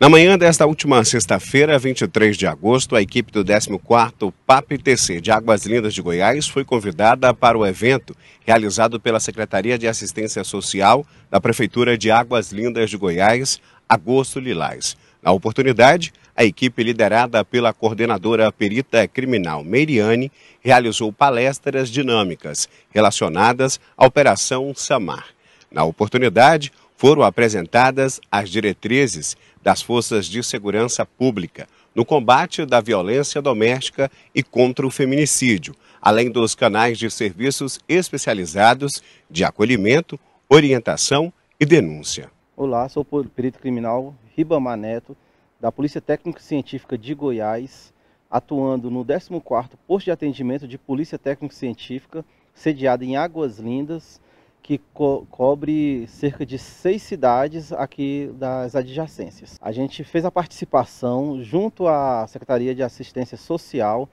Na manhã desta última sexta-feira, 23 de agosto, a equipe do 14º PAPTC de Águas Lindas de Goiás foi convidada para o evento realizado pela Secretaria de Assistência Social da Prefeitura de Águas Lindas de Goiás, Agosto Lilás. Na oportunidade, a equipe liderada pela coordenadora perita criminal Meiriane realizou palestras dinâmicas relacionadas à Operação Samar. Na oportunidade, foram apresentadas as diretrizes das Forças de Segurança Pública no combate da violência doméstica e contra o feminicídio, além dos canais de serviços especializados de acolhimento, orientação e denúncia. Olá, sou o perito criminal Ribamar Neto, da Polícia Técnica Científica de Goiás, atuando no 14º Posto de Atendimento de Polícia Técnica Científica, sediado em Águas Lindas, que co cobre cerca de seis cidades aqui das adjacências. A gente fez a participação junto à Secretaria de Assistência Social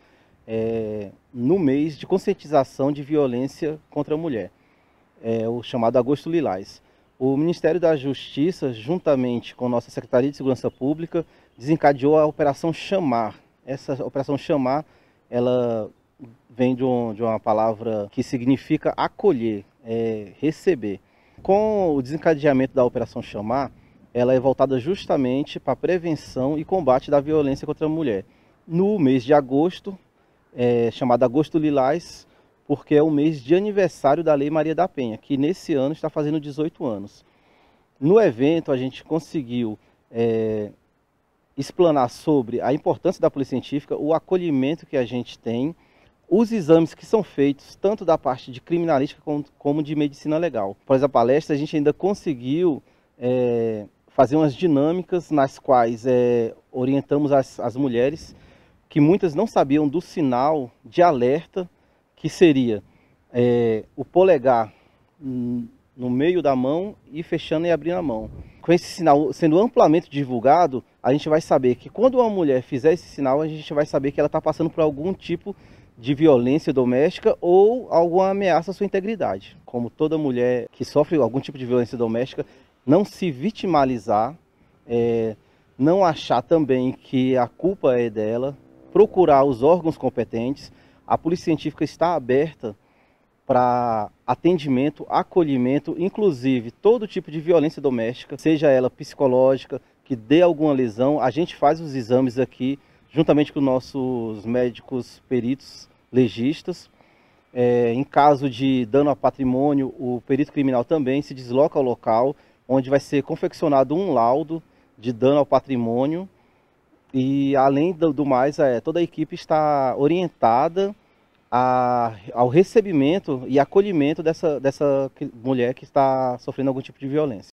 é, no mês de conscientização de violência contra a mulher, é, o chamado Agosto Lilás. O Ministério da Justiça, juntamente com nossa Secretaria de Segurança Pública, desencadeou a Operação Chamar. Essa Operação Chamar, ela vem de, um, de uma palavra que significa acolher, é, receber. Com o desencadeamento da Operação Chamar, ela é voltada justamente para a prevenção e combate da violência contra a mulher. No mês de agosto, é, chamado Agosto Lilás, porque é o mês de aniversário da Lei Maria da Penha, que nesse ano está fazendo 18 anos. No evento, a gente conseguiu é, explanar sobre a importância da polícia científica, o acolhimento que a gente tem os exames que são feitos, tanto da parte de criminalística como de medicina legal. Após a palestra, a gente ainda conseguiu é, fazer umas dinâmicas nas quais é, orientamos as, as mulheres que muitas não sabiam do sinal de alerta que seria é, o polegar no meio da mão e fechando e abrindo a mão. Com esse sinal sendo amplamente divulgado, a gente vai saber que quando uma mulher fizer esse sinal, a gente vai saber que ela está passando por algum tipo de violência doméstica ou alguma ameaça à sua integridade. Como toda mulher que sofre algum tipo de violência doméstica, não se vitimalizar, é, não achar também que a culpa é dela, procurar os órgãos competentes. A polícia científica está aberta para atendimento, acolhimento, inclusive todo tipo de violência doméstica, seja ela psicológica, que dê alguma lesão. A gente faz os exames aqui juntamente com nossos médicos peritos legistas. É, em caso de dano a patrimônio, o perito criminal também se desloca ao local, onde vai ser confeccionado um laudo de dano ao patrimônio. E além do, do mais, é, toda a equipe está orientada a, ao recebimento e acolhimento dessa, dessa mulher que está sofrendo algum tipo de violência.